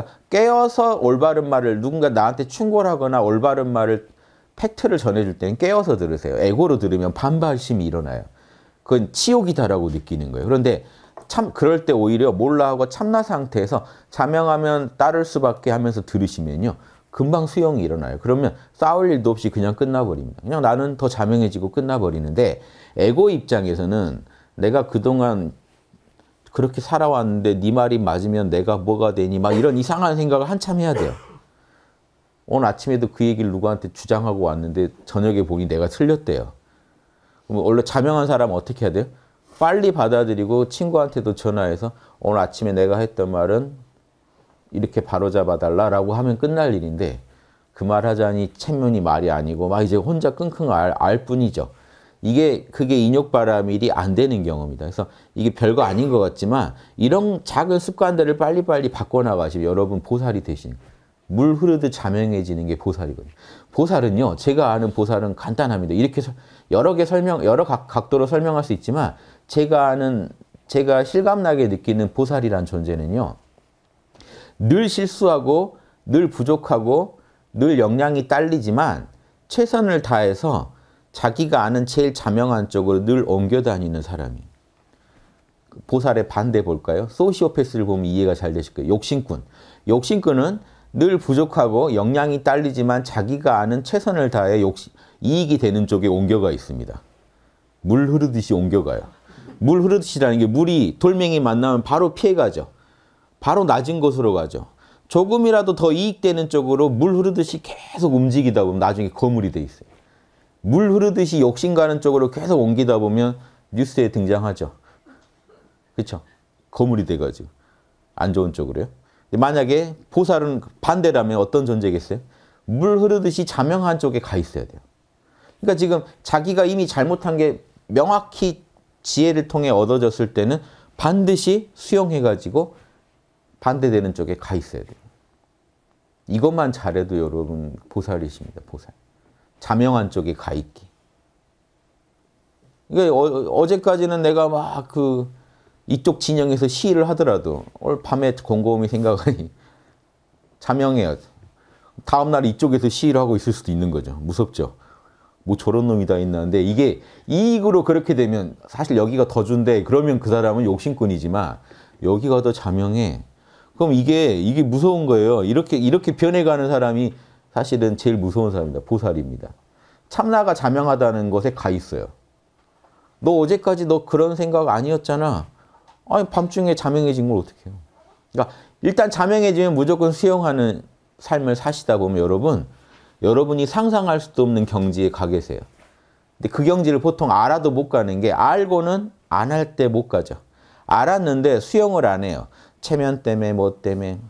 그러니까 깨어서 올바른 말을 누군가 나한테 충고하거나 를 올바른 말을 팩트를 전해줄 때는 깨어서 들으세요. 에고로 들으면 반발심이 일어나요. 그건 치욕이다라고 느끼는 거예요. 그런데 참 그럴 때 오히려 몰라 하고 참나 상태에서 자명하면 따를 수밖에 하면서 들으시면요. 금방 수용이 일어나요. 그러면 싸울 일도 없이 그냥 끝나버립니다. 그냥 나는 더 자명해지고 끝나버리는데 에고 입장에서는 내가 그동안 그렇게 살아왔는데 네 말이 맞으면 내가 뭐가 되니 막 이런 이상한 생각을 한참 해야 돼요. 오늘 아침에도 그 얘기를 누구한테 주장하고 왔는데 저녁에 보니 내가 틀렸대요. 그럼 원래 자명한 사람은 어떻게 해야 돼요? 빨리 받아들이고 친구한테도 전화해서 오늘 아침에 내가 했던 말은 이렇게 바로잡아달라라고 하면 끝날 일인데 그말 하자니 체면이 말이 아니고 막 이제 혼자 끙끙 알, 알 뿐이죠. 이게 그게 인욕바람일이 안 되는 경우입니다. 그래서 이게 별거 아닌 것 같지만 이런 작은 습관들을 빨리빨리 바꿔나가시면 여러분 보살이 되신 물 흐르듯 자명해지는 게 보살이거든요. 보살은요, 제가 아는 보살은 간단합니다. 이렇게 여러 개 설명, 여러 각, 각도로 설명할 수 있지만 제가 아는, 제가 실감나게 느끼는 보살이란 존재는요, 늘 실수하고 늘 부족하고 늘 역량이 딸리지만 최선을 다해서 자기가 아는 제일 자명한 쪽으로 늘 옮겨 다니는 사람이 보살의 반대 볼까요? 소시오패스를 보면 이해가 잘 되실 거예요. 욕심꾼. 욕심꾼은 늘 부족하고 역량이 딸리지만 자기가 아는 최선을 다해 욕심, 이익이 되는 쪽에 옮겨가 있습니다. 물 흐르듯이 옮겨가요. 물 흐르듯이라는 게 물이 돌멩이 만나면 바로 피해가죠. 바로 낮은 곳으로 가죠. 조금이라도 더 이익되는 쪽으로 물 흐르듯이 계속 움직이다 보면 나중에 거물이 돼 있어요. 물 흐르듯이 욕심 가는 쪽으로 계속 옮기다 보면 뉴스에 등장하죠. 그렇죠? 거물이 돼가지고 안 좋은 쪽으로요. 만약에 보살은 반대라면 어떤 존재겠어요? 물 흐르듯이 자명한 쪽에 가 있어야 돼요. 그러니까 지금 자기가 이미 잘못한 게 명확히 지혜를 통해 얻어졌을 때는 반드시 수용해가지고 반대되는 쪽에 가 있어야 돼요. 이것만 잘해도 여러분 보살이십니다. 보살. 자명한 쪽에 가 있기. 그러니까 어, 제까지는 내가 막 그 이쪽 진영에서 시위를 하더라도 오늘 밤에 곰곰이 생각하니 자명해야 돼. 다음날 이쪽에서 시위를 하고 있을 수도 있는 거죠. 무섭죠. 뭐 저런 놈이 다있는데 이게 이익으로 그렇게 되면 사실 여기가 더 준대 그러면 그 사람은 욕심꾼이지만 여기가 더 자명해 그럼 이게 이게 무서운 거예요 이렇게 이렇게 변해가는 사람이 사실은 제일 무서운 사람이다. 보살입니다. 참나가 자명하다는 것에 가 있어요. 너 어제까지 너 그런 생각 아니었잖아. 아니 밤중에 자명해진 걸 어떻게 해요. 그러니까 일단 자명해지면 무조건 수용하는 삶을 사시다 보면 여러분 여러분이 상상할 수도 없는 경지에 가 계세요. 근데 그 경지를 보통 알아도 못 가는 게 알고는 안 할 때 못 가죠. 알았는데 수용을 안 해요. 체면 때문에 뭐 때문에